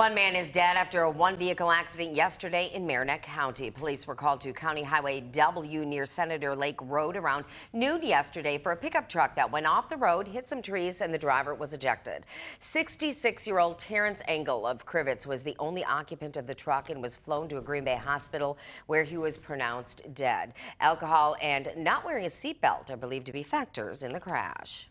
One man is dead after a one-vehicle accident yesterday in Marinette County. Police were called to County Highway W near Senator Lake Road around noon yesterday for a pickup truck that went off the road, hit some trees, and the driver was ejected. 66-year-old Terrence Engel of Crivets was the only occupant of the truck and was flown to a Green Bay hospital where he was pronounced dead. Alcohol and not wearing a seatbelt are believed to be factors in the crash.